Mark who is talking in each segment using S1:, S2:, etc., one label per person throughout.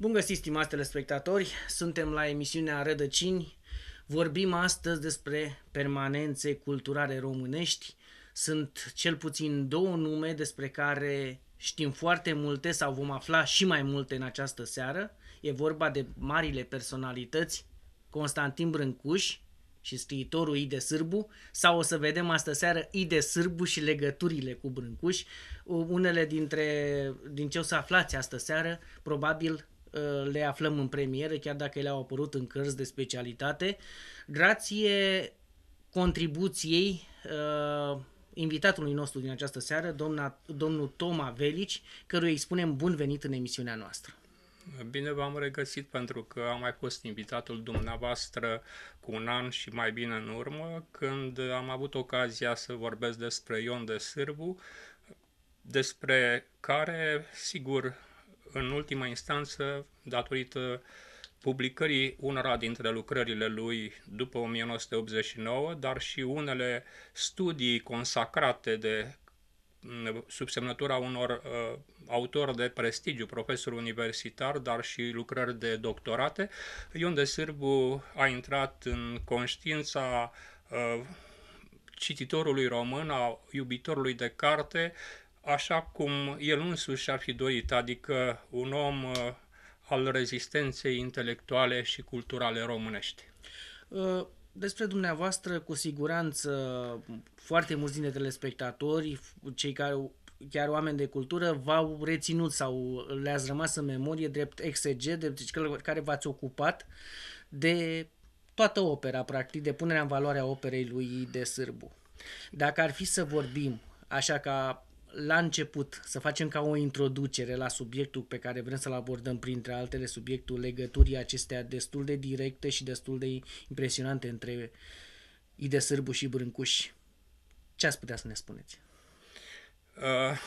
S1: Bun găsit, stimați telespectatori! Suntem la emisiunea Rădăcini. Vorbim astăzi despre permanențe culturale românești. Sunt cel puțin două nume despre care știm foarte multe sau vom afla și mai multe în această seară. E vorba de marile personalități Constantin Brâncuș și scriitorul Ide Sârbu sau o să vedem astă seară Ide Sârbu și legăturile cu Brâncuș. Unele dintre din ce o să aflați astă seară probabil le aflăm în premieră, chiar dacă ele au apărut în cărți de specialitate. Grație contribuției uh, invitatului nostru din această seară, domna, domnul Toma Velici, căruia îi spunem bun venit în emisiunea noastră.
S2: Bine v-am regăsit pentru că am mai fost invitatul dumneavoastră cu un an și mai bine în urmă, când am avut ocazia să vorbesc despre Ion de Sârbu, despre care, sigur, în ultima instanță, datorită publicării unora dintre lucrările lui după 1989, dar și unele studii consacrate de mm, subsemnătura unor uh, autori de prestigiu, profesori universitar, dar și lucrări de doctorate, Ion de Sârbu a intrat în conștiința uh, cititorului român, a iubitorului de carte, așa cum el însuși ar fi dorit, adică un om uh, al rezistenței intelectuale și culturale românești.
S1: Uh, despre dumneavoastră, cu siguranță, foarte mulți dintre telespectatori, cei care chiar oameni de cultură v-au reținut sau le-ați rămas în memorie drept exeget, drept care v-ați ocupat de toată opera, practic, de punerea în valoare a operei lui de Sârbu. Dacă ar fi să vorbim, așa ca la început, să facem ca o introducere la subiectul pe care vrem să-l abordăm, printre altele subiectul legăturii acestea destul de directe și destul de impresionante între Ide Sârbu și Brâncuși. Ce ați putea să ne spuneți?
S2: Uh,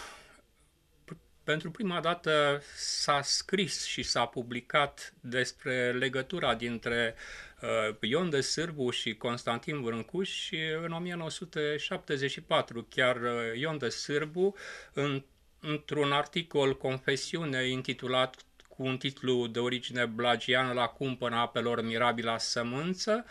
S2: pentru prima dată s-a scris și s-a publicat despre legătura dintre Uh, Ion de Sârbu și Constantin Vrâncuș uh, și în 1974 chiar uh, Ion de Sârbu în, într-un articol confesiune intitulat cu un titlu de origine blagiană la cumpăna apelor mirabila sămânță,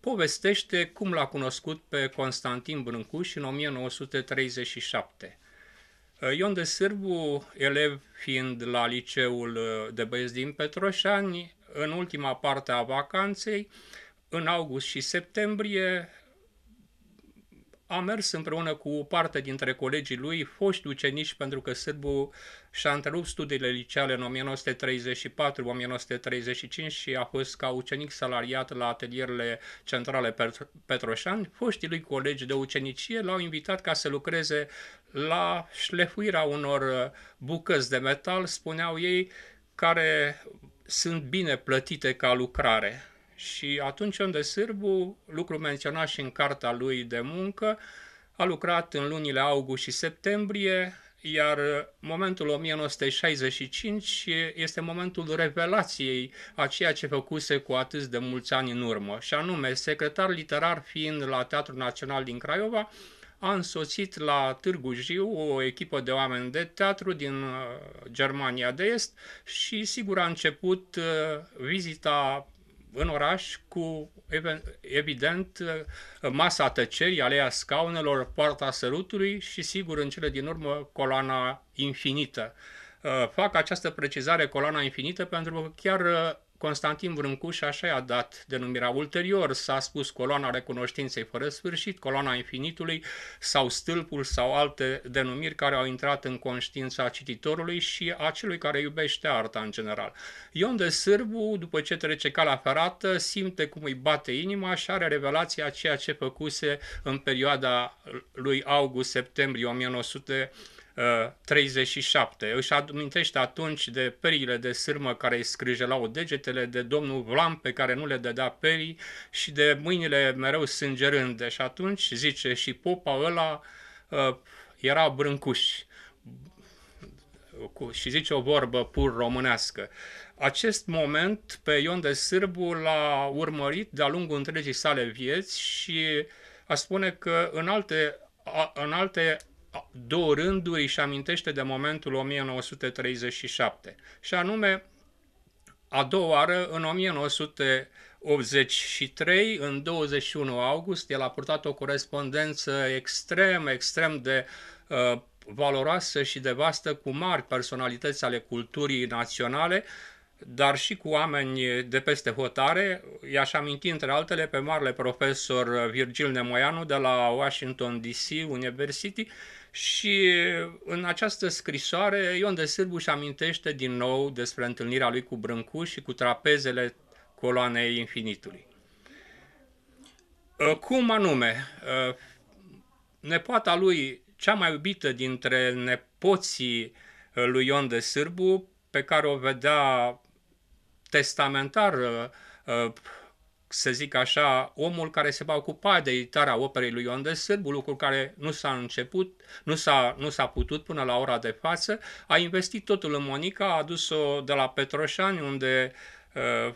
S2: povestește cum l-a cunoscut pe Constantin Brâncuș în 1937. Ion de Sârbu, elev fiind la liceul de băieți din Petroșani, în ultima parte a vacanței, în august și septembrie, a mers împreună cu o parte dintre colegii lui, foști ucenici, pentru că Sârbu și-a întrerupt studiile liceale în 1934-1935 și a fost ca ucenic salariat la atelierele centrale Petroșani. Foștii lui colegi de ucenicie l-au invitat ca să lucreze la șlefuirea unor bucăți de metal, spuneau ei, care sunt bine plătite ca lucrare. Și atunci unde Sârbu, lucru menționat și în cartea lui de muncă, a lucrat în lunile august și septembrie, iar momentul 1965 este momentul revelației a ceea ce făcuse cu atât de mulți ani în urmă, și anume secretar literar fiind la Teatrul Național din Craiova, a însoțit la Târgu Jiu o echipă de oameni de teatru din uh, Germania de Est și sigur a început uh, vizita în oraș cu, evident, uh, masa tăcerii, aleea scaunelor, poarta sărutului și, sigur, în cele din urmă, coloana infinită. Fac această precizare, coloana infinită, pentru că chiar Constantin Vrâncuș așa i-a dat denumirea ulterior, s-a spus coloana recunoștinței fără sfârșit, coloana infinitului sau stâlpul sau alte denumiri care au intrat în conștiința cititorului și a celui care iubește arta în general. Ion de Sârbu, după ce trece calea ferată, simte cum îi bate inima și are revelația ceea ce făcuse în perioada lui august-septembrie 1900 37. Uh, Își amintește atunci de perile de sârmă care îi scrijelau degetele, de domnul Vlam pe care nu le dădea perii și de mâinile mereu sângerânde. Și atunci, zice, și popa ăla uh, era brâncuș. Și zice o vorbă pur românească. Acest moment pe Ion de Sârbu l-a urmărit de-a lungul întregii sale vieți și a spune că în alte, în alte două rânduri își amintește de momentul 1937, și anume a doua oară în 1983, în 21 august, el a purtat o corespondență extrem, extrem de uh, valoroasă și de vastă cu mari personalități ale culturii naționale, dar și cu oameni de peste hotare. I-aș aminti, între altele, pe marele profesor Virgil Nemoianu de la Washington DC University, și în această scrisoare Ion de Sârbu își amintește din nou despre întâlnirea lui cu Brâncu și cu trapezele coloanei infinitului. Ă, cum anume, ă, nepoata lui, cea mai iubită dintre nepoții ă, lui Ion de Sârbu, pe care o vedea testamentar să zic așa, omul care se va ocupa de editarea operei lui Ion de Sârbu, lucru care nu s-a început, nu s-a, nu s-a putut până la ora de față, a investit totul în Monica, a adus-o de la Petroșani, unde uh,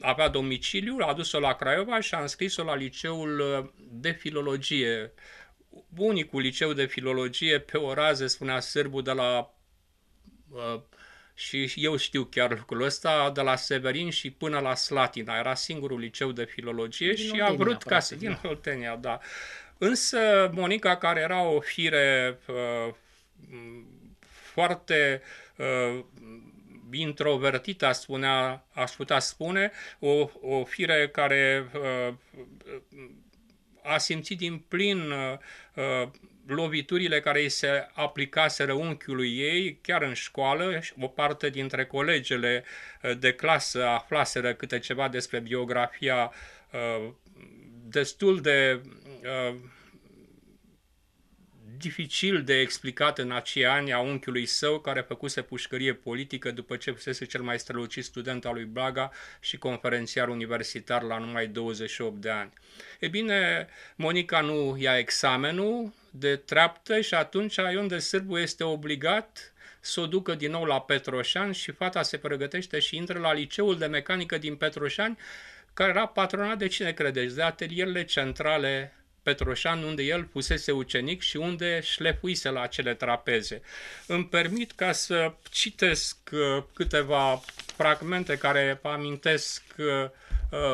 S2: avea domiciliul, a adus-o la Craiova și a înscris-o la liceul de filologie. Unicul liceu de filologie pe o rază, spunea Sârbu, de la uh, și eu știu chiar lucrul ăsta, de la Severin și până la Slatina. Era singurul liceu de filologie din și Oltenia, a vrut ca să... Din da. Oltenia, da. Însă Monica, care era o fire uh, foarte uh, introvertită, spunea, aș putea spune, o, o fire care uh, a simțit din plin uh, loviturile care îi se aplicaseră unchiului ei, chiar în școală, o parte dintre colegele uh, de clasă aflaseră câte ceva despre biografia uh, destul de uh, dificil de explicat în acei ani a unchiului său care făcuse pușcărie politică după ce fusese cel mai strălucit student al lui Blaga și conferențiar universitar la numai 28 de ani. E bine, Monica nu ia examenul de treaptă și atunci Ion de Sârbu este obligat să o ducă din nou la Petroșani și fata se pregătește și intră la liceul de mecanică din Petroșani, care era patronat de cine credeți? De atelierele centrale Petroșan, unde el fusese ucenic și unde șlefuise la acele trapeze. Îmi permit ca să citesc uh, câteva fragmente care amintesc uh,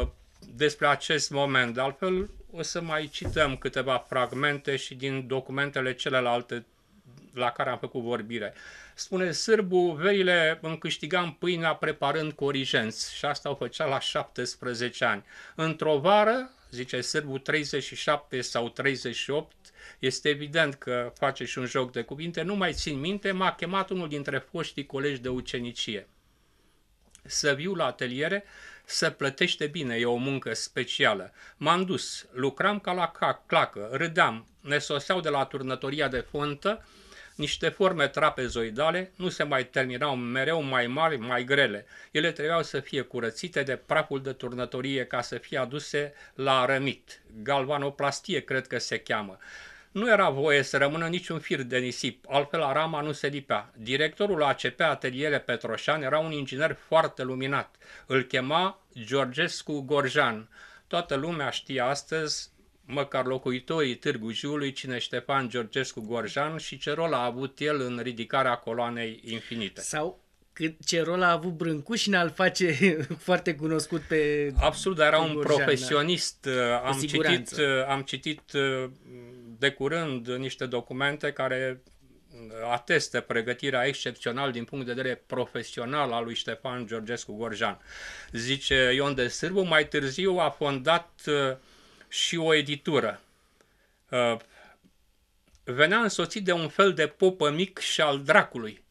S2: uh, despre acest moment. De altfel, o să mai cităm câteva fragmente și din documentele celelalte la care am făcut vorbire. Spune Sârbu, verile îmi câștigam pâinea preparând corijenți și asta o făcea la 17 ani. Într-o vară zice Sârbu 37 sau 38, este evident că face și un joc de cuvinte, nu mai țin minte, m-a chemat unul dintre foștii colegi de ucenicie. Să viu la ateliere, să plătește bine, e o muncă specială. M-am dus, lucram ca la clacă, râdeam, ne soseau de la turnătoria de fontă, niște forme trapezoidale nu se mai terminau mereu mai mari, mai grele. Ele trebuiau să fie curățite de praful de turnătorie ca să fie aduse la rămit. Galvanoplastie, cred că se cheamă. Nu era voie să rămână niciun fir de nisip, altfel rama nu se lipea. Directorul ACP Ateliere Petroșan era un inginer foarte luminat. Îl chema Georgescu Gorjan. Toată lumea știe astăzi măcar locuitorii Târgu Jiului, cine Ștefan Georgescu Gorjan și ce rol a avut el în ridicarea coloanei infinite. Sau
S1: cât ce rol a avut Brâncuș în al face foarte cunoscut pe Absolut, dar era un Gorjan, profesionist. Da. Am citit,
S2: am uh, citit de curând niște documente care uh, ateste pregătirea excepțională din punct de vedere profesional a lui Ștefan Georgescu Gorjan. Zice Ion de Sârbu, mai târziu a fondat uh, și o editură. Uh, venea însoțit de un fel de popă mic și al dracului.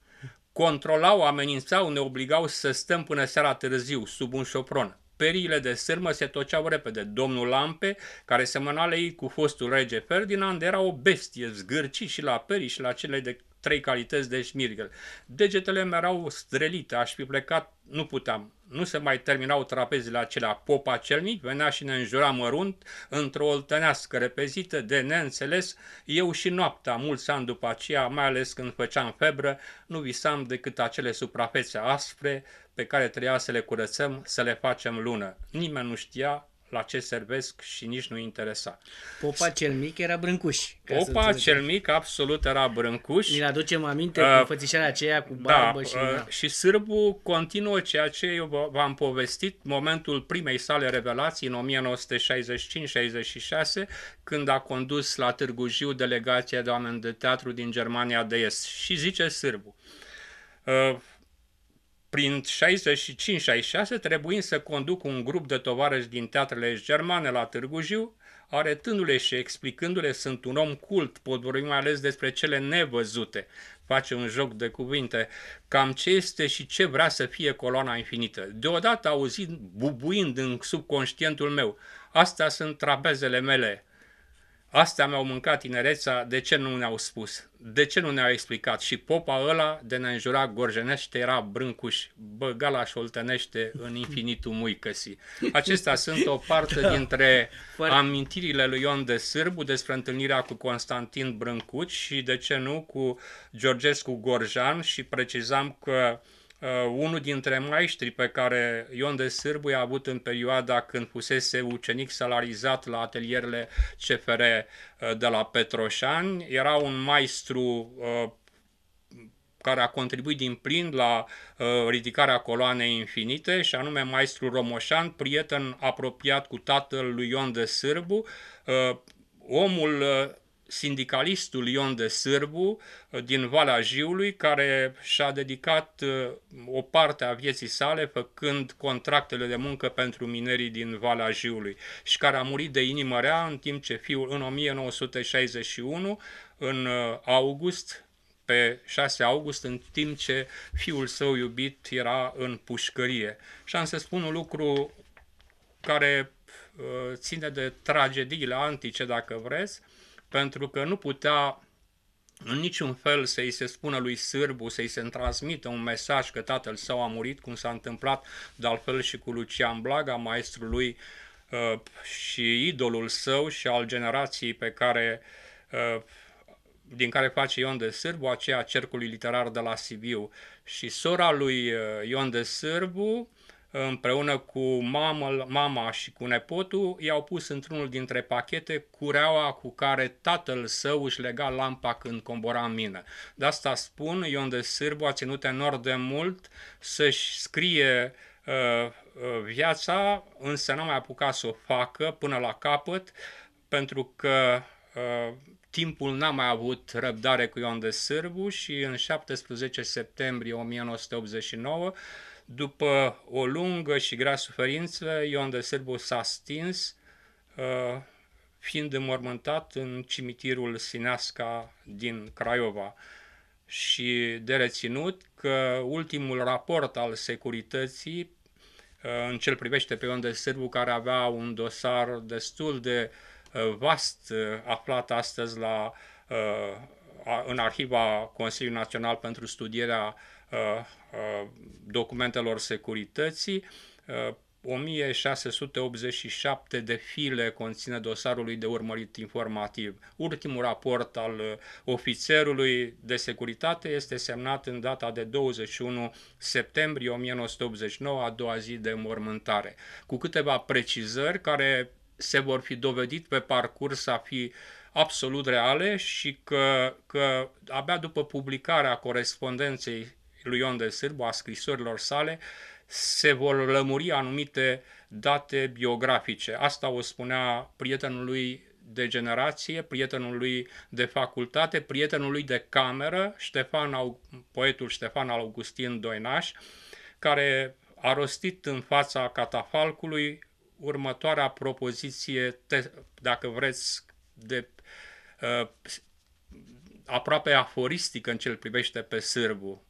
S2: Controlau, amenințau, ne obligau să stăm până seara târziu, sub un șopron. Periile de sârmă se toceau repede. Domnul Lampe, care semăna la ei cu fostul rege Ferdinand, era o bestie, zgârci și la perii și la cele de trei calități de șmirghel. Degetele mi erau strelite, aș fi plecat, nu puteam. Nu se mai terminau trapezile acelea. Popa cel mic venea și ne înjura mărunt într-o oltănească repezită de neînțeles. Eu și noaptea, mulți ani după aceea, mai ales când făceam febră, nu visam decât acele suprafețe aspre pe care trebuia să le curățăm, să le facem lună. Nimeni nu știa la ce servesc și nici nu interesa. Popa cel mic era brâncuș. Popa cel mic absolut era brâncuș. Ne aducem aminte uh, cu fățișarea aceea cu da, barbă da, și... Uh, da. Și Sârbu continuă ceea ce eu v-am povestit momentul primei sale revelații în 1965-66 când a condus la Târgu Jiu delegația de oameni de teatru din Germania de Est. Și zice Sârbu, uh, prin 65-66, trebuind să conduc un grup de tovarăși din teatrele germane la Târgu Jiu, arătându-le și explicându-le sunt un om cult, pot vorbi mai ales despre cele nevăzute, face un joc de cuvinte, cam ce este și ce vrea să fie coloana infinită. Deodată auzit bubuind în subconștientul meu, astea sunt trapezele mele, Astea mi-au mâncat tinereța, de ce nu ne-au spus? De ce nu ne-au explicat? Și popa ăla de ne înjura gorjenește era brâncuș, băga la șoltănește în infinitul muicăsii. Acestea sunt o parte da. dintre amintirile lui Ion de Sârbu despre întâlnirea cu Constantin Brâncuș și de ce nu cu Georgescu Gorjan și precizam că uh, Uh, unul dintre maestrii pe care Ion de Sârbu i-a avut în perioada când fusese ucenic salarizat la atelierele CFR uh, de la Petroșani, era un maestru uh, care a contribuit din plin la uh, ridicarea coloanei infinite și anume maestru Romoșan, prieten apropiat cu tatăl lui Ion de Sârbu, uh, omul sindicalistul Ion de Sârbu uh, din Valea Jiului, care și-a dedicat uh, o parte a vieții sale făcând contractele de muncă pentru minerii din Valea Jiului și care a murit de inimă rea în timp ce fiul în 1961, în uh, august, pe 6 august, în timp ce fiul său iubit era în pușcărie. Și am să spun un lucru care ține de tragediile antice, dacă vreți, pentru că nu putea în niciun fel să-i se spună lui Sârbu, să-i se transmită un mesaj că tatăl său a murit, cum s-a întâmplat de altfel și cu Lucian Blaga, maestrul lui uh, și idolul său și al generației pe care uh, din care face Ion de Sârbu, aceea cercului literar de la Sibiu. Și sora lui uh, Ion de Sârbu, împreună cu mama, mama și cu nepotul, i-au pus într-unul dintre pachete cureaua cu care tatăl său își lega lampa când combora în mină. De asta spun, Ion de Sârbu a ținut enorm de mult să-și scrie uh, uh, viața, însă n-a mai apucat să o facă până la capăt, pentru că uh, timpul n-a mai avut răbdare cu Ion de Sârbu și în 17 septembrie 1989 după o lungă și grea suferință, Ion de Selbu s-a stins, uh, fiind înmormântat în cimitirul Sineasca din Craiova și de reținut că ultimul raport al securității uh, în cel privește pe Ion de Sârbu, care avea un dosar destul de uh, vast aflat astăzi la, în Arhiva Consiliului Național pentru Studierea Uh, uh, documentelor securității, 1687 uh, de file conține dosarului de urmărit informativ. Ultimul raport al ofițerului de securitate este semnat în data de 21 septembrie 1989, a doua zi de mormântare, cu câteva precizări care se vor fi dovedit pe parcurs a fi absolut reale și că, că abia după publicarea corespondenței lui Ion de Sârbu, a scrisorilor sale, se vor lămuri anumite date biografice. Asta o spunea prietenul lui de generație, prietenul lui de facultate, prietenul lui de cameră, Ștefan, poetul Ștefan Augustin Doinaș, care a rostit în fața catafalcului următoarea propoziție, dacă vreți, de uh, aproape aforistică în ce îl privește pe Sârbu.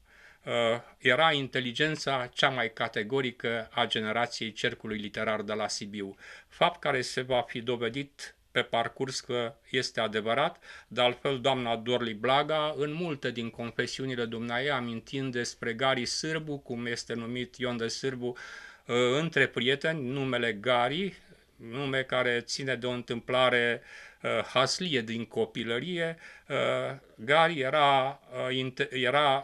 S2: Uh, era inteligența cea mai categorică a generației cercului literar de la Sibiu, fapt care se va fi dovedit pe parcurs că este adevărat, de altfel doamna Dorli Blaga, în multe din confesiunile dumneai, amintind despre Gari Sârbu, cum este numit Ion de Sârbu, uh, între prieteni, numele Gari nume care ține de o întâmplare uh, haslie din copilărie, uh, Gari era, uh, era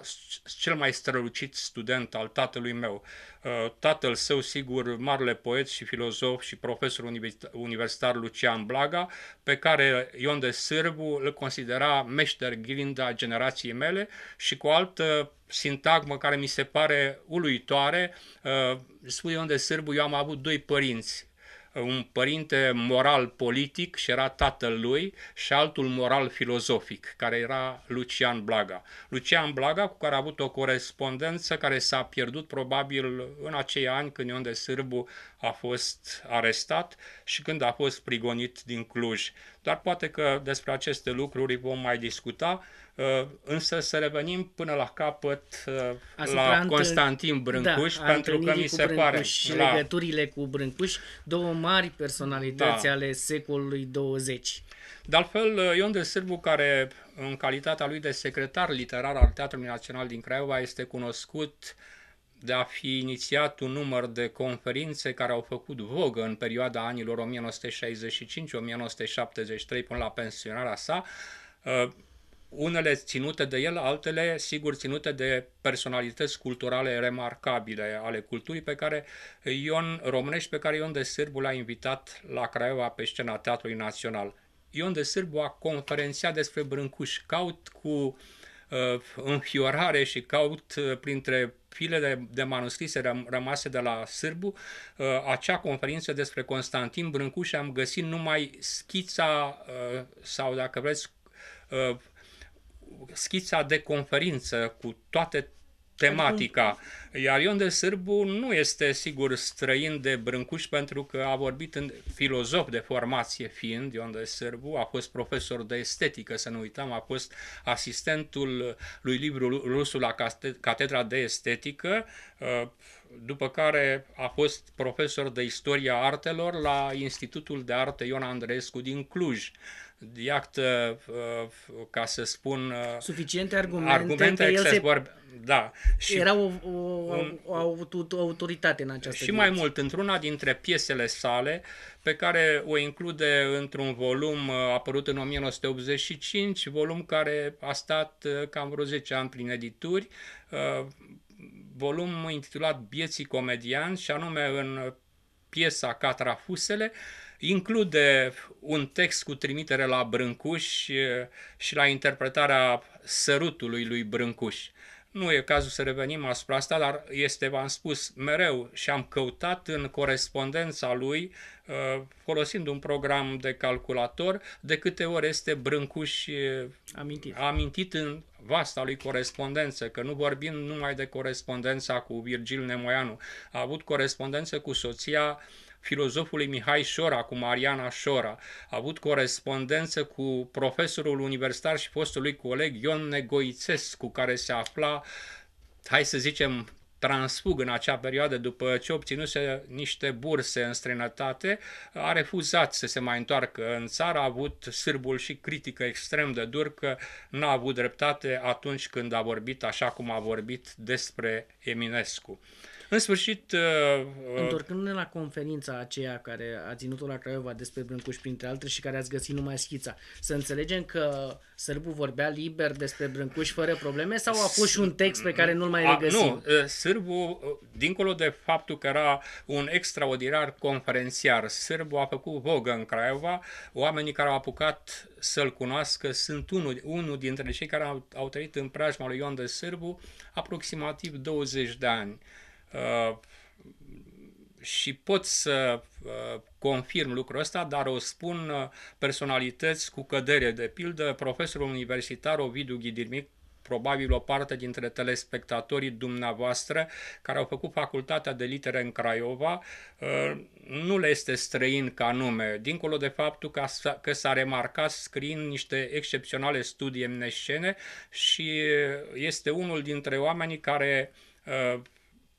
S2: cel mai strălucit student al tatălui meu. Uh, tatăl său, sigur, marele poet și filozof și profesor universitar Lucian Blaga, pe care Ion de Sârbu îl considera meșter grinda generației mele și cu altă sintagmă care mi se pare uluitoare, uh, spui Ion de Sârbu, eu am avut doi părinți, un părinte moral politic și era tatăl lui și altul moral filozofic, care era Lucian Blaga. Lucian Blaga, cu care a avut o corespondență care s-a pierdut probabil în acei ani când Ion de Sârbu a fost arestat și când a fost prigonit din Cluj. Dar poate că despre aceste lucruri vom mai discuta, uh, însă să revenim până la capăt uh, Asupra la Constantin Brâncuș, da, pentru că mi se Brâncuș pare... Și la... Da. legăturile cu Brâncuș, două mari personalități da. ale secolului 20. De altfel, uh, Ion de Sârbu, care în calitatea lui de secretar literar al Teatrului Național din Craiova, este cunoscut uh, de a fi inițiat un număr de conferințe care au făcut vogă în perioada anilor 1965-1973 până la pensionarea sa, uh, unele ținute de el, altele sigur ținute de personalități culturale remarcabile ale culturii pe care Ion Românești, pe care Ion de Sârbu l-a invitat la Craiova pe scena Teatrului Național. Ion de Sârbu a conferențiat despre Brâncuș, caut cu uh, înfiorare și caut uh, printre filele de manuscrise rămase de la Sârbu, uh, acea conferință despre Constantin Brâncuș, am găsit numai schița uh, sau, dacă vreți, uh, schița de conferință cu toate tematica. Iar Ion de Sârbu nu este, sigur, străin de Brâncuș pentru că a vorbit în filozof de formație fiind Ion de Sârbu, a fost profesor de estetică, să nu uităm, a fost asistentul lui Libru Rusul la Catedra de Estetică, uh, după care a fost profesor de istoria artelor la Institutul de Arte Ion Andreescu din Cluj. Iată, uh, uh, ca să spun... Uh, Suficiente argumente. Argumente el se... da. Și era o, o,
S1: un, o, o autoritate în această Și viață. mai mult,
S2: într-una dintre piesele sale, pe care o include într-un volum apărut în 1985, volum care a stat cam vreo 10 ani prin edituri, volum intitulat Bieții Comedian și anume în piesa Catrafusele, include un text cu trimitere la Brâncuș eh, și la interpretarea sărutului lui Brâncuș. Nu e cazul să revenim asupra asta, dar este, v-am spus, mereu și am căutat în corespondența lui, uh, folosind un program de calculator, de câte ori este Brâncuș uh, amintit, amintit în vasta lui corespondență, că nu vorbim numai de corespondența cu Virgil Nemoianu. A avut corespondență cu soția uh, filozofului Mihai Șora cu Mariana Șora. A avut corespondență cu profesorul universitar și fostul lui coleg Ion Negoițescu, care se afla, hai să zicem, transfug în acea perioadă după ce obținuse niște burse în străinătate, a refuzat să se mai întoarcă în țară, a avut sârbul și critică extrem de dur că n-a avut dreptate atunci când a vorbit așa cum a vorbit despre Eminescu. În sfârșit... Uh, uh,
S1: Întorcându-ne la conferința aceea care a ținut-o la Craiova despre Brâncuș printre altele și care ați găsit numai schița, să înțelegem că Sârbu vorbea liber despre Brâncuș fără probleme sau a pus și un text pe care nu-l mai regăsim? nu,
S2: uh, Sârbu, uh, dincolo de faptul că era un extraordinar conferențiar, Sârbu a făcut vogă în Craiova, oamenii care au apucat să-l cunoască sunt unul, unul dintre cei care au, au trăit în preajma lui Ion de Sârbu aproximativ 20 de ani. Uh, și pot să uh, confirm lucrul ăsta, dar o spun uh, personalități cu cădere. De pildă, profesorul universitar Ovidiu Ghidirmic, probabil o parte dintre telespectatorii dumneavoastră care au făcut facultatea de litere în Craiova, nu le este străin ca nume, dincolo de faptul că, că s-a remarcat scriind niște excepționale studii emnescene și este unul dintre oamenii care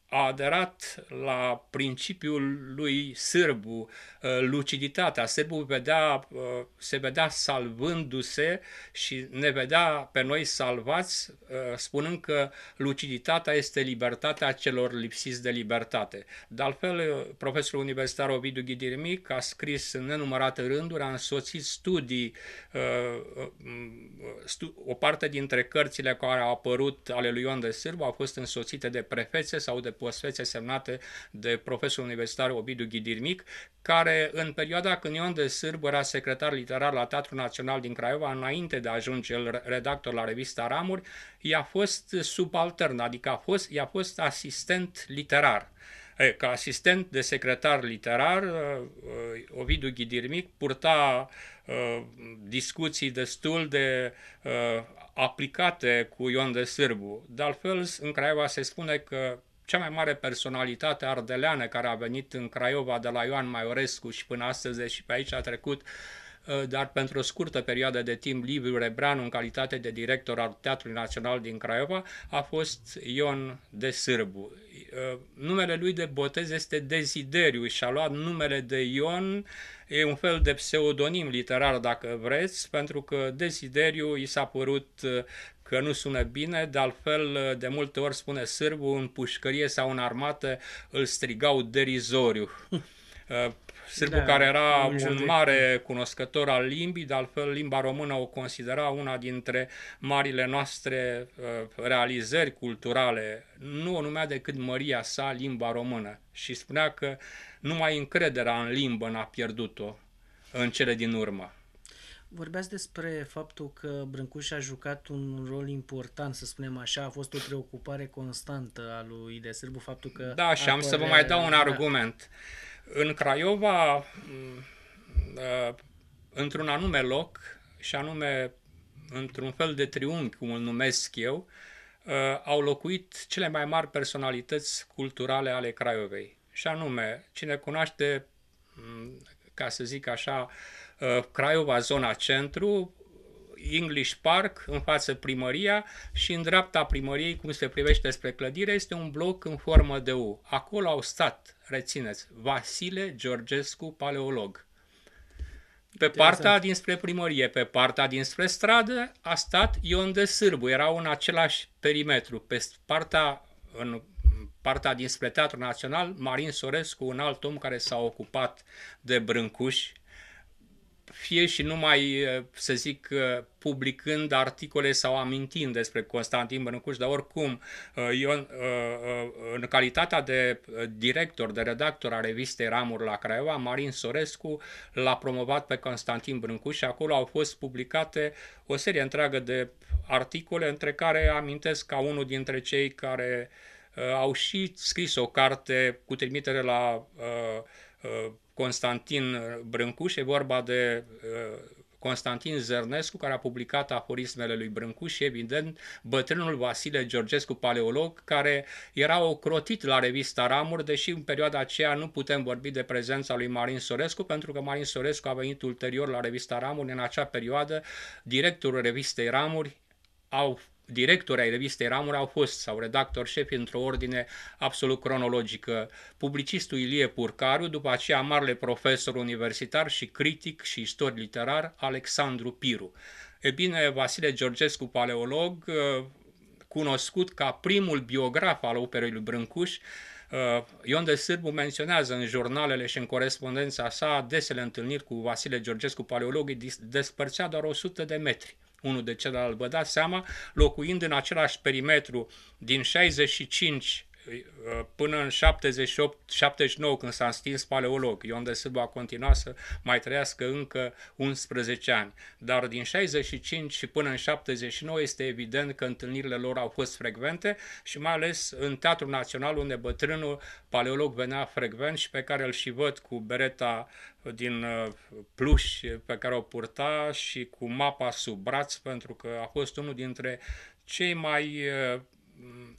S2: a aderat la principiul lui Sârbu, uh, luciditatea. Sârbu vedea, uh, se vedea salvându-se și ne vedea pe noi salvați, uh, spunând că luciditatea este libertatea celor lipsiți de libertate. De altfel, profesorul universitar Ovidiu Ghidirmic a scris în nenumărate rânduri, a însoțit studii, o parte dintre cărțile care au apărut ale lui Ion de Sârbu au fost însoțite de prefețe sau de postețe semnate de profesor universitar Ovidiu Ghidirmic, care în perioada când Ion de Sârb era secretar literar la Teatrul Național din Craiova, înainte de a ajunge el redactor la revista Ramuri, i-a fost subaltern, adică a fost, i-a fost asistent literar ca asistent de secretar literar, Ovidiu Ghidirmic purta discuții destul de aplicate cu Ion de Sârbu. De altfel, în Craiova se spune că cea mai mare personalitate ardeleană care a venit în Craiova de la Ioan Maiorescu și până astăzi și pe aici a trecut, uh, dar pentru o scurtă perioadă de timp, Liviu Rebranu în calitate de director al Teatrului Național din Craiova, a fost Ion de Sârbu. Uh, numele lui de botez este Dezideriu și a luat numele de Ion, e un fel de pseudonim literar dacă vreți, pentru că Dezideriu i s-a părut uh, că nu sună bine, de altfel uh, de multe ori spune sârbul în pușcărie sau în armată îl strigau derizoriu. sârbu da, care era un mare cunoscător al limbii, de altfel limba română o considera una dintre marile noastre uh, realizări culturale. Nu o numea decât măria sa limba română și spunea că numai încrederea în limbă n-a pierdut-o în cele din urmă.
S1: Vorbeați despre faptul că Brâncuș a jucat un rol important, să spunem așa, a fost o preocupare
S2: constantă a lui de Sârbu, faptul că... Da, și am să vă mai dau un da. argument. În Craiova, mm, ă, într-un anume loc, și anume într-un fel de triunghi, cum îl numesc eu, ă, au locuit cele mai mari personalități culturale ale Craiovei. Și anume, cine cunoaște, mm, ca să zic așa, uh, Uh, Craiova, zona centru, English Park, în față primăria și în dreapta primăriei, cum se privește spre clădire, este un bloc în formă de U. Acolo au stat, rețineți, Vasile Georgescu, paleolog. Pe partea dinspre primărie, pe partea dinspre stradă, a stat Ion de Sârbu, erau în același perimetru. Pe partea, în partea dinspre Teatrul Național, Marin Sorescu, un alt om care s-a ocupat de Brâncuși, fie și numai, eh, să zic, eh, publicând articole sau amintind despre Constantin Bănucuș, dar oricum, eu, eh, în calitatea de director, de redactor a revistei Ramuri la Craiova, Marin Sorescu l-a promovat pe Constantin Bănucuș și acolo au fost publicate o serie întreagă de articole, între care amintesc ca unul dintre cei care au și scris o carte cu trimitere la uh, uh, Constantin Brâncuș, e vorba de uh, Constantin Zărnescu, care a publicat aforismele lui Brâncuș, evident, bătrânul Vasile Georgescu, paleolog, care era ocrotit la revista Ramuri, deși în perioada aceea nu putem vorbi de prezența lui Marin Sorescu, pentru că Marin Sorescu a venit ulterior la revista Ramuri, în acea perioadă, directorul revistei Ramuri, au directori ai revistei Ramura au fost, sau redactor șefi într-o ordine absolut cronologică, publicistul Ilie Purcariu, după aceea marele profesor universitar și critic și istoric literar Alexandru Piru. E bine, Vasile Georgescu, paleolog, uh, cunoscut ca primul biograf al operei lui Brâncuș, uh, Ion de Sârbu menționează în jurnalele și în corespondența sa desele întâlniri cu Vasile Georgescu, paleolog, despărțea doar 100 de metri unul de celălalt, vă dați seama, locuind în același perimetru din 65 Ă, până în 78, 79, când s-a stins paleolog. Ion de Silva a continuat să mai trăiască încă 11 ani. Dar din 65 și până în 79 este evident că întâlnirile lor au fost frecvente și mai ales în Teatrul Național, unde bătrânul paleolog venea frecvent și pe care îl și văd cu bereta din ă, pluș pe care o purta și cu mapa sub braț, pentru că a fost unul dintre cei mai ă,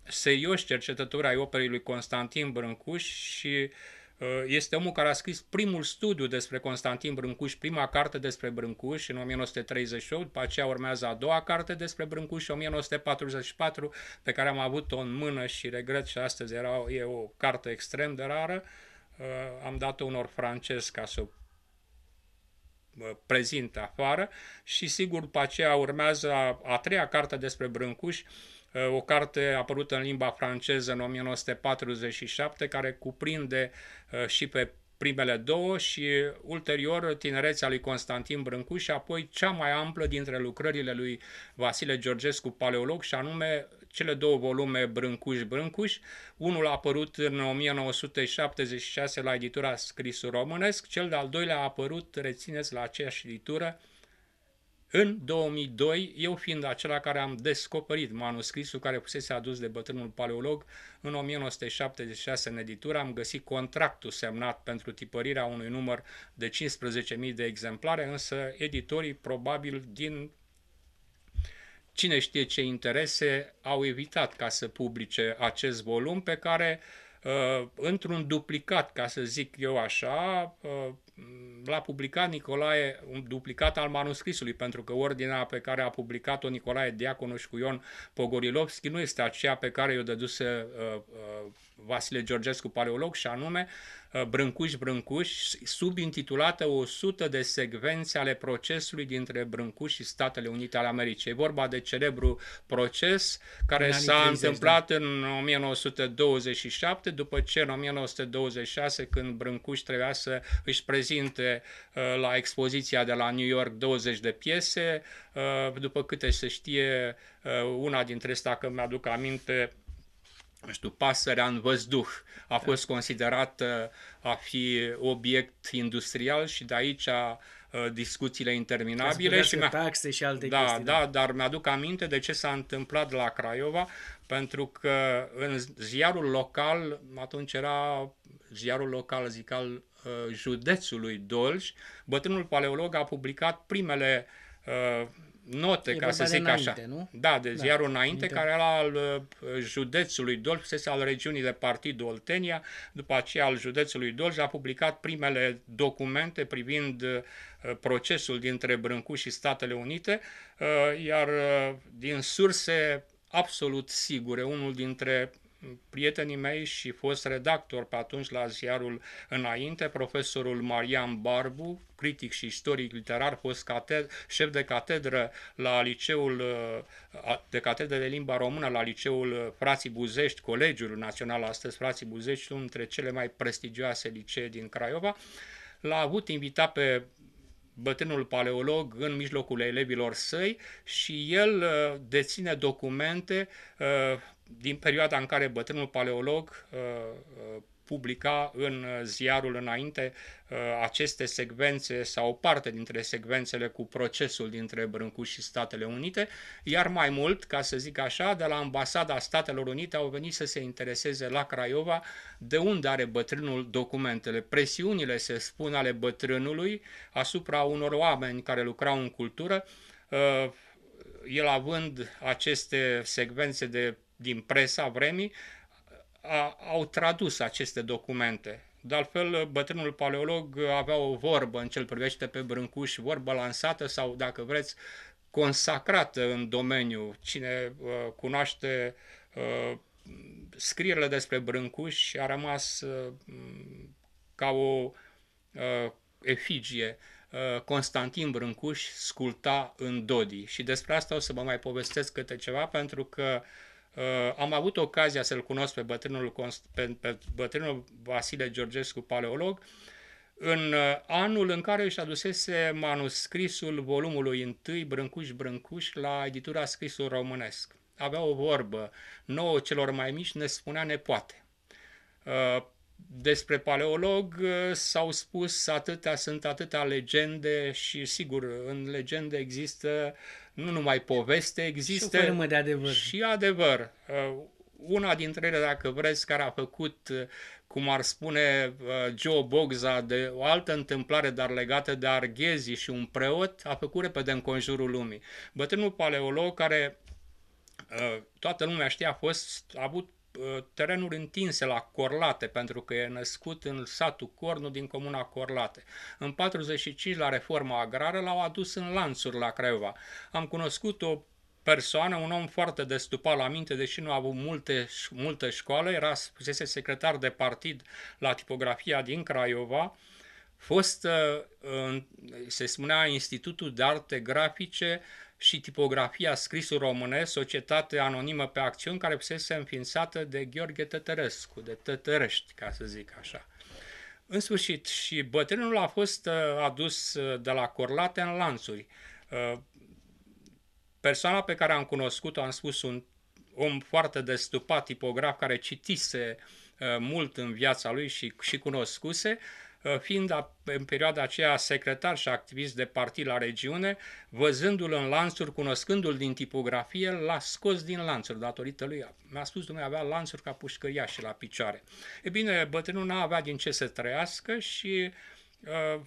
S2: serios cercetători ai operei lui Constantin Brâncuș și uh, este omul care a scris primul studiu despre Constantin Brâncuș, prima carte despre Brâncuș în 1938, după aceea urmează a doua carte despre Brâncuș 1944, pe care am avut-o în mână și regret și astăzi era, e o carte extrem de rară. Uh, am dat-o unor francezi ca să uh, prezint afară și sigur după aceea urmează a, a treia carte despre Brâncuș, uh, Eh, o carte apărută în limba franceză în 1947, care cuprinde eh, și pe primele două și ulterior tinerețea lui Constantin Brâncuș și apoi cea mai amplă dintre lucrările lui Vasile Georgescu, paleolog, și anume cele două volume Brâncuș-Brâncuș, unul a apărut în 1976 la editura Scrisul Românesc, cel de-al doilea a apărut, rețineți, la aceeași editură, în 2002, eu fiind acela care am descoperit manuscrisul care fusese adus de bătrânul paleolog, în 1976 în editură am găsit contractul semnat pentru tipărirea unui număr de 15.000 de exemplare, însă editorii probabil din cine știe ce interese au evitat ca să publice acest volum pe care, uh, într-un duplicat, ca să zic eu așa, uh, l-a publicat Nicolae, un duplicat al manuscrisului, pentru că ordinea pe care a publicat-o Nicolae Diaconu și cu Ion Pogorilovski nu este aceea pe care i-o dăduse uh, uh, Vasile Georgescu paleolog și anume uh, Brâncuș Brâncuș, subintitulată 100 de secvențe ale procesului dintre Brâncuș și Statele Unite ale Americii. E vorba de celebru proces care s-a 30, da. întâmplat da. în 1927, după ce în 1926, când Brâncuș trebuia să își prezinte prezinte uh, la expoziția de la New York 20 de piese, uh, după câte se știe, uh, una dintre astea, că mi-aduc aminte, nu știu, pasărea în văzduh a da. fost considerată a fi obiect industrial și de aici discuțiile interminabile. Și
S1: taxe și alte da, chestii. Da, da,
S2: dar mi-aduc aminte de ce s-a întâmplat la Craiova, pentru că în ziarul local, atunci era ziarul local, al, Uh, județului Dolj, bătrânul paleolog a publicat primele uh, note, e ca să zic înainte, așa. Nu? Da, de da, ziarul da, înainte, înainte, care era al uh, județului Dolj, fusese al regiunii de partid Oltenia, după aceea al județului Dolj, a publicat primele documente privind uh, procesul dintre Brâncu și Statele Unite, uh, iar uh, din surse absolut sigure, unul dintre prietenii mei și fost redactor pe atunci la ziarul înainte, profesorul Marian Barbu, critic și istoric literar, fost catedr, șef de catedră la liceul uh, de catedră de limba română la liceul Frații Buzești, Colegiul Național astăzi Frații Buzești, unul dintre cele mai prestigioase licee din Craiova, l-a avut invitat pe bătrânul paleolog în mijlocul elevilor săi și el uh, deține documente uh, din perioada în care bătrânul paleolog uh, uh, publica în uh, ziarul înainte aceste secvențe sau o parte dintre secvențele cu procesul dintre Brâncuș și Statele Unite, iar mai mult, ca să zic așa, de la ambasada Statelor Unite au venit să se intereseze la Craiova de unde are bătrânul documentele, presiunile, se spun, ale bătrânului asupra unor oameni care lucrau în cultură, el având aceste secvențe de din presa vremii a, au tradus aceste documente. De altfel, bătrânul paleolog avea o vorbă în cel privește pe Brâncuș, vorbă lansată sau, dacă vreți, consacrată în domeniu. Cine uh, cunoaște uh, scrierile despre Brâncuș a rămas uh, ca o uh, efigie. Uh, Constantin Brâncuș sculta în Dodi și despre asta o să vă mai povestesc câte ceva pentru că uh, Uh, am avut ocazia să-l cunosc pe bătrânul, pe, pe bătrânul Vasile Georgescu, paleolog, în uh, anul în care își adusese manuscrisul volumului întâi, Brâncuș Brâncuș, la editura Scrisul Românesc. Avea o vorbă, nouă celor mai mici ne spunea ne poate. Uh, despre paleolog uh, s-au spus atâtea, sunt atâtea legende și sigur, în legende există uh, nu numai poveste, există și de adevăr. Și adevăr. Uh, una dintre ele, dacă vreți, care a făcut, uh, cum ar spune uh, Joe Bogza, de o altă întâmplare, dar legată de arghezi și un preot, a făcut repede în conjurul lumii. Bătrânul paleolog, care toată lumea știa, a, fost, a avut Uh, terenuri întinse la Corlate, pentru că e născut în satul Cornu din comuna Corlate. În 45, la reforma agrară, l-au adus în lanțuri la Craiova. Am cunoscut o persoană, un om foarte destupat la minte, deși nu a avut multe, multă școală, era, fusese secretar de partid la tipografia din Craiova, fost, se spunea, Institutul de Arte Grafice și Tipografia Scrisul Românesc, Societate Anonimă pe Acțiuni, care fusese înființată de Gheorghe Tătărescu, de Tătărești, ca să zic așa. În sfârșit, și bătrânul a fost uh, adus uh, de la Corlate în lanțuri. Uh, persoana pe care am cunoscut-o, am spus, un om foarte destupat, tipograf, care citise mult în viața lui și, și cunoscuse, uh, fiind în perioada aceea secretar și activist de partid la regiune, văzându-l în lanțuri, cunoscându-l din tipografie, l-a scos din lanțuri datorită lui. Mi-a spus, dumneavoastră, avea lanțuri ca și la picioare. E bine, bătrânul n-a avea din ce să trăiască și uh,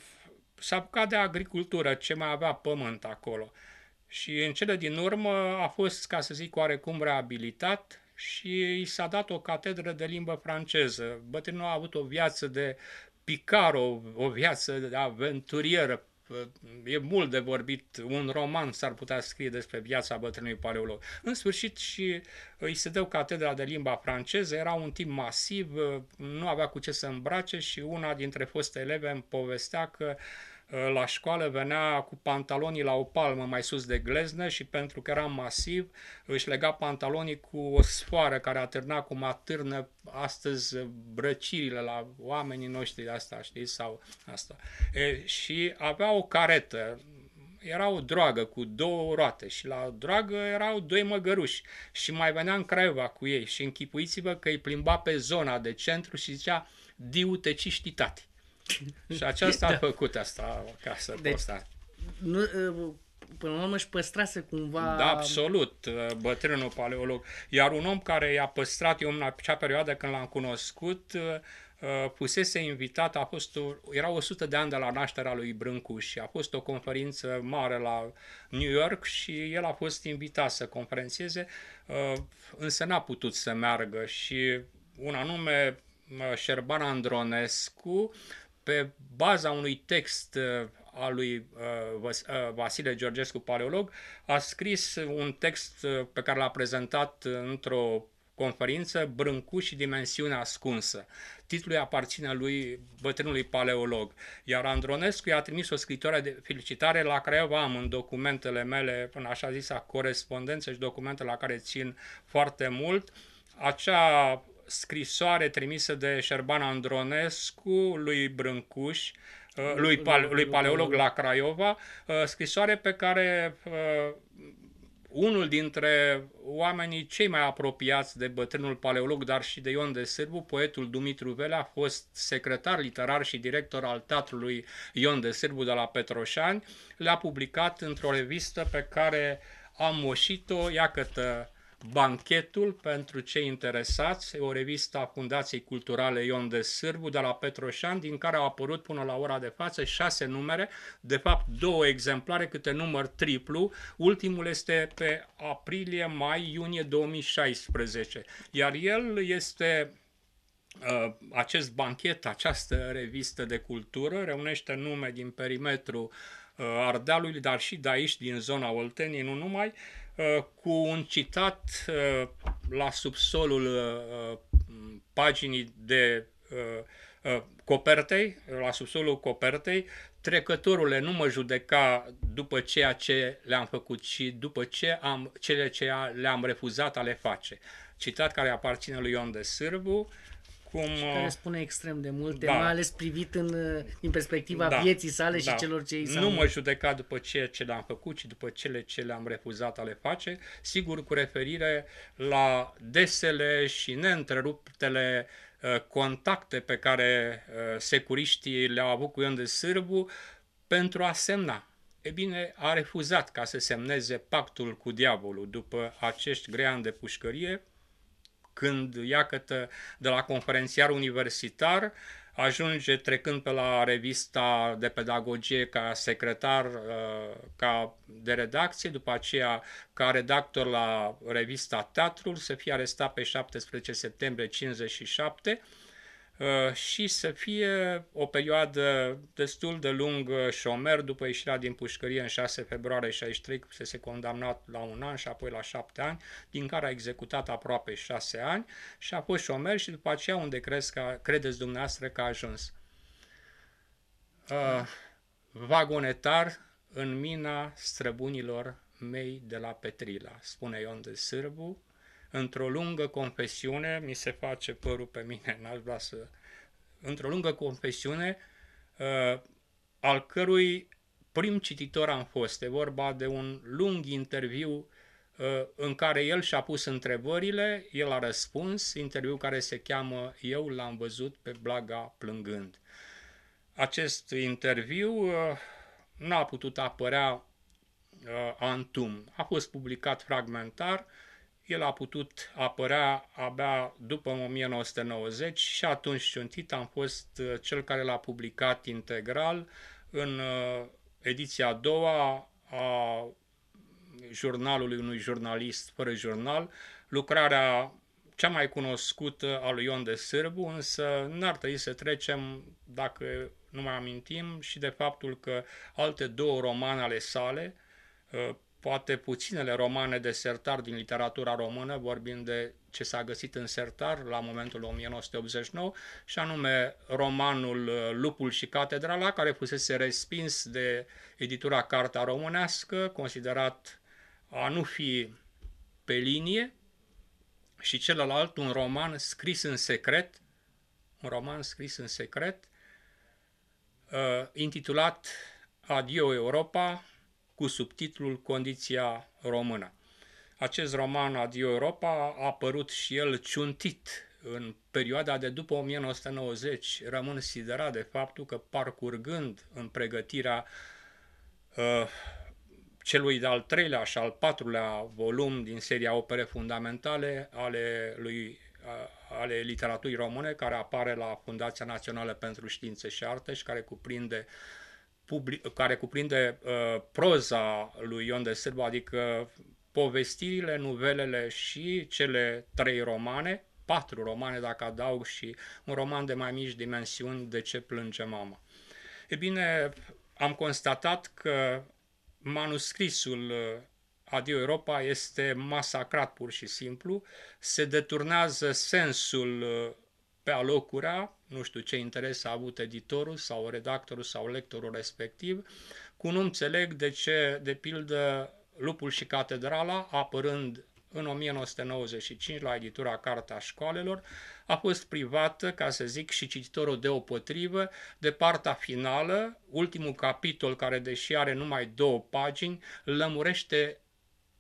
S2: s-a apucat de agricultură, ce mai avea pământ acolo. Și în cele din urmă a fost, ca să zic, oarecum reabilitat și i s-a dat o catedră de limbă franceză. Bătrânul a avut o viață de Picaro, o, o viață aventurieră, e mult de vorbit, un roman s-ar putea scrie despre viața bătrânului paleolog. În sfârșit și îi se dău catedra de limba franceză, era un timp masiv, nu avea cu ce să îmbrace și una dintre foste eleve îmi povestea că uh, Eh, la școală venea cu pantalonii la o palmă mai sus de gleznă și pentru că era masiv își lega pantalonii cu o sfoară care atârna cum atârnă astăzi brăcirile la oamenii noștri de asta, știi, sau asta. E, și avea o caretă, era o droagă cu două roate și la droagă erau doi măgăruși și mai venea în Craiova cu ei și închipuiți-vă că îi plimba pe zona de centru și zicea tati. Și aceasta da. a făcut asta ca să deci, asta. Da.
S1: Nu, până la urmă își păstrase cumva... Da, absolut,
S2: bătrânul paleolog. Iar un om care i-a păstrat, eu în acea perioadă când l-am cunoscut, fusese invitat, a fost o, era 100 de ani de la nașterea lui Brâncu și a fost o conferință mare la New York și el a fost invitat să conferențieze, însă n-a putut să meargă și un anume Șerban Andronescu pe baza unui text uh, al lui uh, uh, Vasile Georgescu, paleolog, a scris un text pe care l-a prezentat într-o conferință Brâncu și dimensiunea ascunsă. Titlul aparține lui bătrânului paleolog, iar Andronescu i-a trimis o scritoare de felicitare la eu am în documentele mele, până așa zisa, corespondență și documente la care țin foarte mult. Acea scrisoare trimisă de Șerban Andronescu lui Brâncuș, uh, lui, Pal, lui Paleolog la Craiova, uh, scrisoare pe care uh, unul dintre oamenii cei mai apropiați de bătrânul paleolog, dar și de Ion de Sârbu, poetul Dumitru Vela, a fost secretar literar și director al teatrului Ion de Sârbu de la Petroșani, le-a publicat într-o revistă pe care am moșit-o, iacătă, Banchetul pentru cei interesați, o revistă a Fundației Culturale Ion de Sârbu de la Petroșan, din care au apărut până la ora de față șase numere, de fapt două exemplare, câte număr triplu. Ultimul este pe aprilie, mai, iunie 2016, iar el este uh, acest banchet, această revistă de cultură reunește nume din perimetru uh, Ardealului, dar și de aici, din zona Olteniei, nu numai, Uh, cu un citat uh, la subsolul uh, paginii de copertei, la subsolul copertei, trecătorule, nu mă judeca după ceea ce le-am făcut, ci după ce am, cele ce le-am refuzat a le face. Citat care aparține lui Ion de Sârbu, cum... Care uh, spune
S1: extrem de multe, da. mai ales privit în, uh, din perspectiva da. vieții sale da. și celor ce i Nu mă
S2: judeca după ceea ce le-am făcut, ci după cele ce le-am refuzat a le face, sigur cu referire la desele și neîntreruptele uh, contacte pe care securiștii le-au avut cu Ion de Sârbu pentru a semna. E bine, a refuzat ca să semneze pactul cu diavolul după acești grei ani de pușcărie, când, iacătă, de la conferențiar universitar, ajunge trecând pe la revista de pedagogie ca secretar, uh, ca de redacție, după aceea ca redactor la revista Teatrul, să fie arestat pe 17 septembrie 57 Uh, și să fie o perioadă destul de lungă șomer după ieșirea din pușcărie în 6 februarie 63, se se condamnat la un an și apoi la șapte ani, din care a executat aproape șase ani și a fost șomer și după aceea unde crezi că, credeți dumneavoastră că a ajuns. Uh, vagonetar în mina străbunilor mei de la Petrila, spune Ion de Sârbu, într-o lungă confesiune, mi se face părul pe mine, n-aș vrea să... Într-o lungă confesiune, uh, al cărui prim cititor am fost. E vorba de un lung interviu uh, în care el și-a pus întrebările, el a răspuns, interviu care se cheamă Eu l-am văzut pe Blaga plângând. Acest interviu uh, n-a putut apărea uh, antum. A fost publicat fragmentar, uh, el a putut apărea abia după 1990 și atunci Ciuntit am fost uh, cel care l-a publicat integral în uh, ediția a doua a jurnalului unui jurnalist fără jurnal, lucrarea cea mai cunoscută a lui Ion de Sârbu, însă n-ar trebui să trecem, dacă nu mai amintim, și de faptul că alte două romane ale sale, uh, poate puținele romane de sertar din literatura română, vorbind de ce s-a găsit în sertar la momentul 1989, și anume romanul uh, Lupul și Catedrala, care fusese respins de editura Carta Românească, considerat a nu fi pe linie, și celălalt un roman scris în secret, un roman scris în secret, uh, intitulat Adio Europa, cu subtitlul Condiția română. Acest roman, Adio Europa, a apărut și el ciuntit în perioada de după 1990. Rămân siderat de faptul că parcurgând în pregătirea uh, celui de-al treilea și al patrulea volum din seria opere fundamentale ale lui uh, ale literaturii române, care apare la Fundația Națională pentru Științe și Arte și care cuprinde public, care cuprinde uh, proza lui Ion de Sârbă, adică povestirile, nuvelele și cele trei romane, patru romane dacă adaug și un roman de mai mici dimensiuni, De ce plânge mama. E bine, am constatat că manuscrisul uh, Adio Europa este masacrat pur și simplu, se deturnează sensul uh, pe alocura, nu știu ce interes a avut editorul sau redactorul sau lectorul respectiv, cu nu înțeleg de ce, de pildă, Lupul și Catedrala, apărând în 1995 la editura Carta Școalelor, a fost privată, ca să zic, și cititorul deopotrivă de partea finală, ultimul capitol care, deși are numai două pagini, lămurește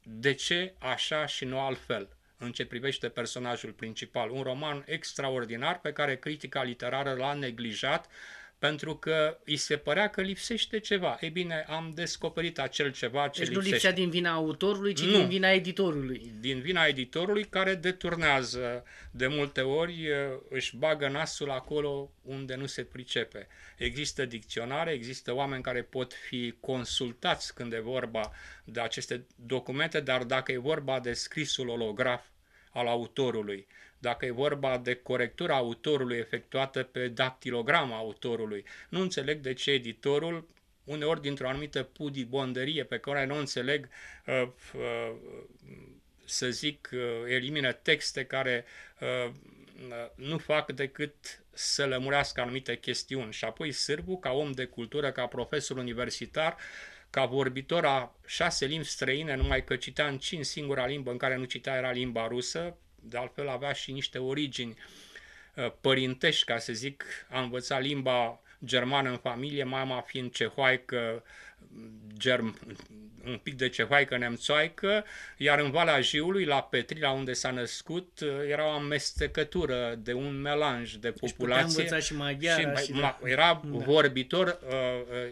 S2: de ce așa și nu altfel în ce privește personajul principal. Un roman extraordinar pe care critica literară l-a neglijat pentru că îi se părea că lipsește ceva. Ei bine, am descoperit acel ceva ce deci lipsește. nu lipsea
S1: din vina autorului, ci nu. din vina editorului.
S2: Din vina editorului care deturnează de multe ori, își bagă nasul acolo unde nu se pricepe. Există dicționare, există oameni care pot fi consultați când e vorba de aceste documente, dar dacă e vorba de scrisul olograf al autorului, dacă e vorba de corectura autorului efectuată pe dactilograma autorului. Nu înțeleg de ce editorul uneori dintr-o anumită pudibonderie pe care nu înțeleg, uh, uh, să zic, uh, elimină texte care nu fac decât să lămurească anumite chestiuni. Și apoi Sârbu, ca om de cultură, ca profesor universitar, ca vorbitor a șase limbi străine, numai că citea în cinci singura limbă în care nu citea era limba rusă, de altfel avea și niște origini uh, părintești, ca să zic, a învățat limba germană în familie, mama fiind cehoaică, germ, un pic de cehoaică nemțoaică, iar în Valea Jiului, la Petrila, unde s-a născut, era o amestecătură de un melanj de deci populație. Deci și maghiara. Și, și da. Era da. vorbitor, uh,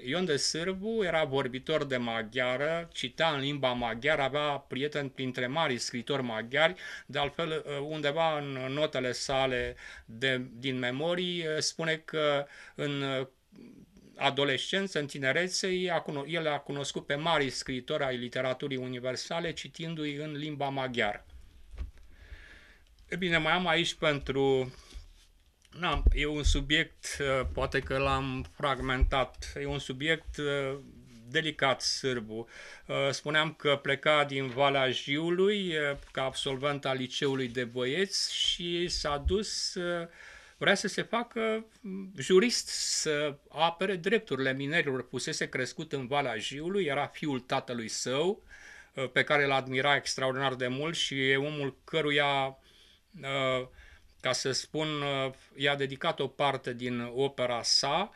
S2: Ion de Sârbu era vorbitor de maghiară, cita în limba maghiară, avea prieteni printre mari scritori maghiari, de altfel uh, undeva în notele sale de, din memorii uh, spune că în uh, adolescență, în tinerețe, el a cunoscut pe mari scritori ai literaturii universale, citindu-i în limba maghiară. E bine, mai am aici pentru... Na, e un subiect, uh, poate că l-am fragmentat, e un subiect uh, delicat sârbu. Uh, spuneam că pleca din Valea Jiului ca absolvent al liceului de băieți și s-a dus vrea să se facă mm, jurist, să apere drepturile minerilor. Pusese crescut în Valea Jiului, era fiul tatălui său, uh, pe care îl admira extraordinar de mult și e omul căruia, uh, ca să spun, uh, i-a dedicat o parte din opera sa,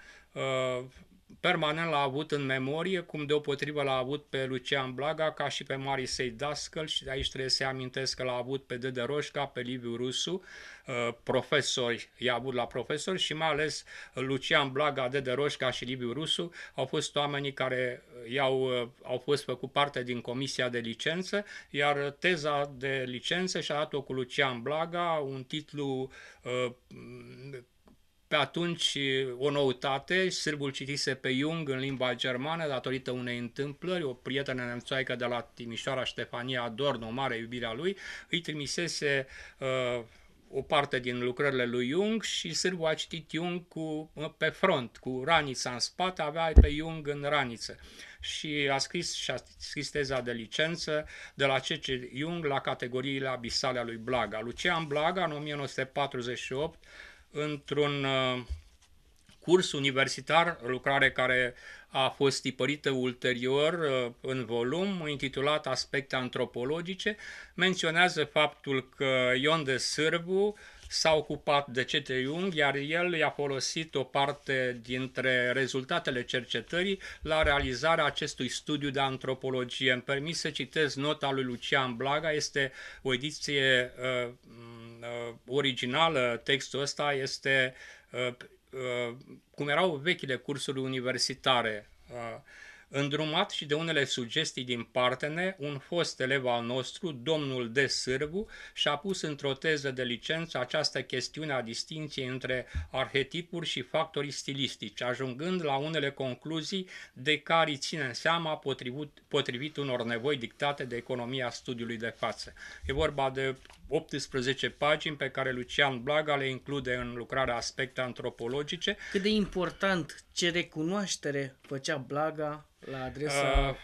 S2: permanent l-a avut în memorie, cum deopotrivă l-a avut pe Lucian Blaga, ca și pe Marisei Dascăl și de aici trebuie să amintesc că l-a avut pe Dede Roșca, pe Liviu Rusu, uh, profesori, i-a avut la profesori și mai ales Lucian Blaga, Dede Roșca și Liviu Rusu au fost oamenii care i-au, uh, au fost făcut parte din comisia de licență, iar teza de licență și-a dat-o cu Lucian Blaga, un titlu uh, pe atunci, o noutate, sârbul citise pe Jung în limba germană datorită unei întâmplări. O prietenă nemțoaică de la Timișoara, Ștefania Adorno, mare a lui, îi trimisese uh, o parte din lucrările lui Jung și sârbul a citit Jung cu, uh, pe front, cu ranița în spate, avea pe Jung în raniță. Și a scris, și a scris teza de licență de la C.C. Jung la categoriile abisale a lui Blaga. Lucian Blaga, în 1948, într-un uh, curs universitar, lucrare care a fost tipărită ulterior uh, în volum, intitulat Aspecte antropologice, menționează faptul că Ion de Sârbu s-a ocupat de C.T. Jung, iar el i-a folosit o parte dintre rezultatele cercetării la realizarea acestui studiu de antropologie. Îmi permis să citez nota lui Lucian Blaga, este o ediție uh, Uh, originală, textul ăsta este uh, uh, cum erau vechile cursuri universitare îndrumat și de unele sugestii din partene, un fost elev al nostru, domnul de Sârbu, și-a pus într-o teză de licență această chestiune a distinției între arhetipuri și factorii stilistici, ajungând la unele concluzii de care ține seama potrivit, potrivit unor nevoi dictate de economia studiului de față. E vorba de 18 pagini pe care Lucian Blaga le include în lucrarea aspecte antropologice. Cât de important ce recunoaștere
S1: făcea Blaga la adresa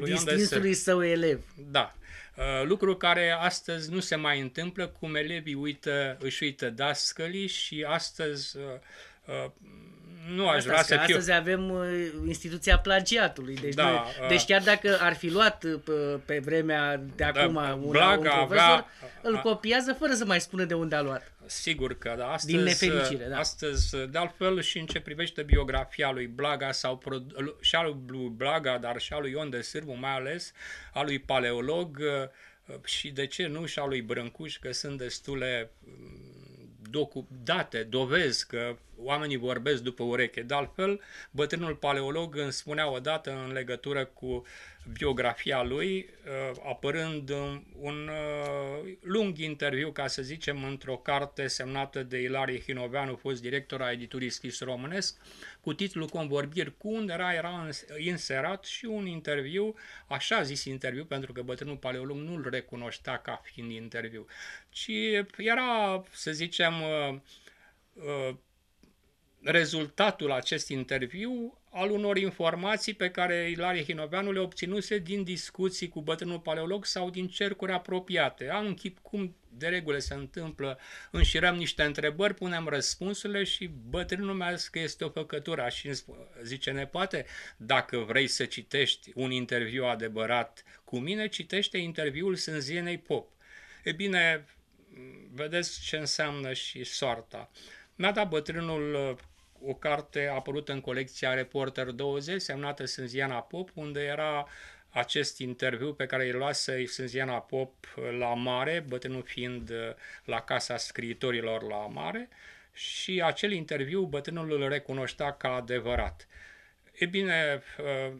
S1: uh, distinsului său elev.
S2: Da. Uh, lucru care astăzi nu se mai întâmplă, cum elevii uită, își uită dascălii și astăzi uh, uh, nu aș Asta vrea să fiu... Astăzi avem
S1: uh, instituția plagiatului. Deci, da, nu, uh, deci chiar dacă ar fi luat uh, pe, pe vremea de da, acum da, un, Blaga un profesor, avea, îl
S2: copiază fără să mai spună de unde a luat. Sigur că da. Astăzi, Din nefericire, da. Astăzi, de altfel, și în ce privește biografia lui Blaga sau și al lui Blaga, dar și al lui Ion de Sârbu, mai ales al lui Paleolog uh, și de ce nu și a lui Brâncuș, că sunt destule docu- date, dovezi că oamenii vorbesc după ureche. De altfel, bătrânul paleolog îmi spunea odată în legătură cu biografia lui, uh, apărând um, un uh, lung interviu, ca să zicem, într-o carte semnată de Ilarie Hinoveanu, fost director a editurii Scris Românesc, cu titlul Convorbiri cu un era, era inserat și un interviu, așa zis interviu, pentru că bătrânul paleolog nu-l recunoștea ca fiind interviu, ci era, să zicem, uh, uh, rezultatul acest interviu al unor informații pe care Ilarie Hinoveanu le obținuse din discuții cu bătrânul paleolog sau din cercuri apropiate. Am un chip cum de regulă se întâmplă, înșirăm niște întrebări, punem răspunsurile și bătrânul mi-a zis că este o făcătură și zice, ne poate, dacă vrei să citești un interviu adevărat cu mine, citește interviul Sânzienei Pop. E bine, vedeți ce înseamnă și soarta. Mi-a dat bătrânul o carte apărută în colecția Reporter 20, semnată Sânziana Pop, unde era acest interviu pe care îl luase Sânziana Pop la mare, bătrânul fiind uh, la casa scriitorilor la mare, și acel interviu bătrânul îl recunoștea ca adevărat. E bine, uh,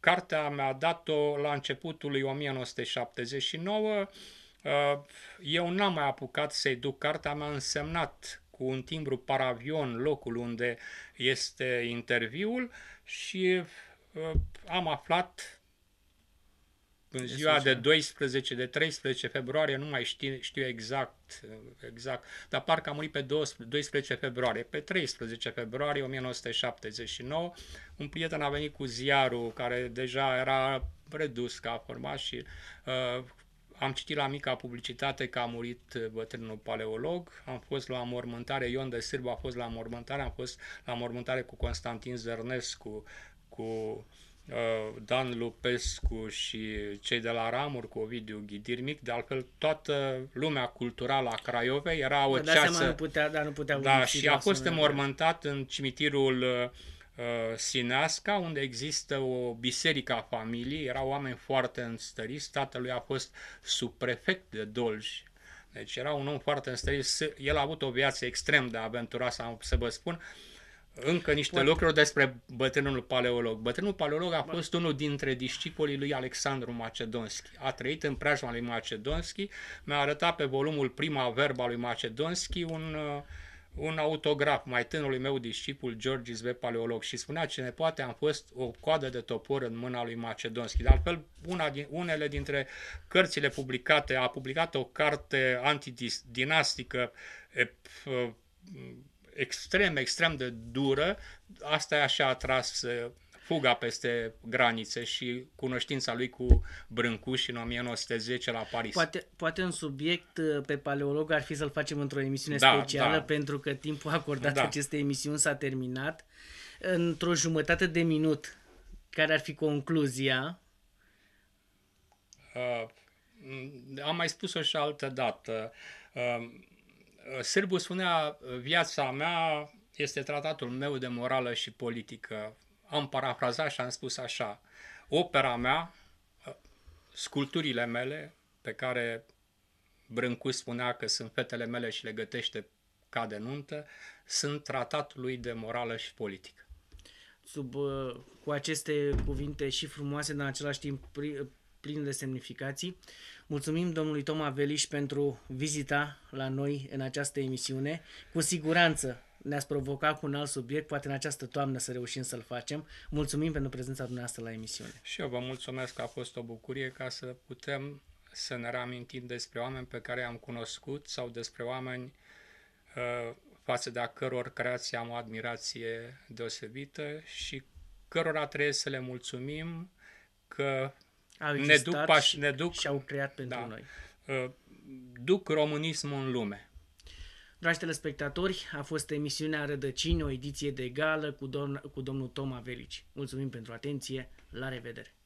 S2: cartea mi-a dat-o la începutul lui 1979, uh, eu n-am mai apucat să-i duc cartea, mi-a însemnat cu un timbru paravion locul unde este interviul și uh, am aflat în ziua de 12, de 13 februarie, nu mai știu, știu exact, exact, dar parcă a murit pe 12 februarie. Pe 13 februarie 1979, un prieten a venit cu ziarul care deja era redus ca format și uh, am citit la mica publicitate că a murit uh, bătrânul paleolog, am fost la mormântare, Ion de Sârb a fost la mormântare, am fost la mormântare cu Constantin Zărnescu, cu uh, Dan Lupescu și cei de la Ramur cu Ovidiu Ghidirmic, de altfel toată lumea culturală a Craiovei era da, o da, ceasă... Da, nu putea, nu putea da și a fost înmormântat în cimitirul uh, Uh, Sinasca, unde există o biserică a familiei, erau oameni foarte înstăriți, tatălui a fost subprefect de Dolj, deci era un om foarte înstărit, el a avut o viață extrem de aventuroasă, să vă spun, încă niște Poate. lucruri despre bătrânul paleolog. Bătrânul paleolog a fost unul dintre discipolii lui Alexandru Macedonski. A trăit în preajma lui Macedonski, mi-a arătat pe volumul Prima Verba lui Macedonski un uh, un autograf mai tânărului meu discipul George Zve Paleolog și spunea ce ne poate am fost o coadă de topor în mâna lui Macedonski. De altfel, una din, unele dintre cărțile publicate, a publicat o carte antidinastică e, ă, extrem, extrem de dură, asta e a atras ă, fuga peste granițe și cunoștința lui cu Brâncuș în 1910 la Paris. Poate,
S1: poate un subiect uh, pe paleolog ar fi să-l facem într-o emisiune da, specială, da. pentru că timpul acordat da. acestei emisiuni s-a terminat. Într-o jumătate de minut,
S2: care ar fi concluzia? Uh, am mai spus-o și altă dată. Uh, Sârbu spunea, viața mea este tratatul meu de morală și politică am parafrazat și am spus așa, opera mea, ă, sculpturile mele, pe care Brâncu spunea că sunt fetele mele și le gătește ca de nuntă, sunt tratatul lui de morală și politică. Sub, ă,
S1: cu aceste cuvinte și frumoase, dar în același timp ă, plin de semnificații, mulțumim domnului Toma Veliș pentru vizita la noi în această emisiune. Cu siguranță ne-ați provocat cu un alt subiect, poate în această toamnă să reușim să-l facem. Mulțumim pentru prezența dumneavoastră la emisiune.
S2: Și eu vă mulțumesc că a fost o bucurie ca să putem să ne reamintim despre oameni pe care am cunoscut sau despre oameni uh, față de a căror creație am o admirație deosebită și cărora trebuie să le mulțumim că au ne duc, pași, ne duc și au
S1: creat da. pentru da, noi.
S2: Uh, duc românismul în lume Dragi
S1: telespectatori, a fost emisiunea Rădăcini, o ediție de gală cu, domn- cu domnul Toma Velici. Mulțumim pentru atenție, la revedere!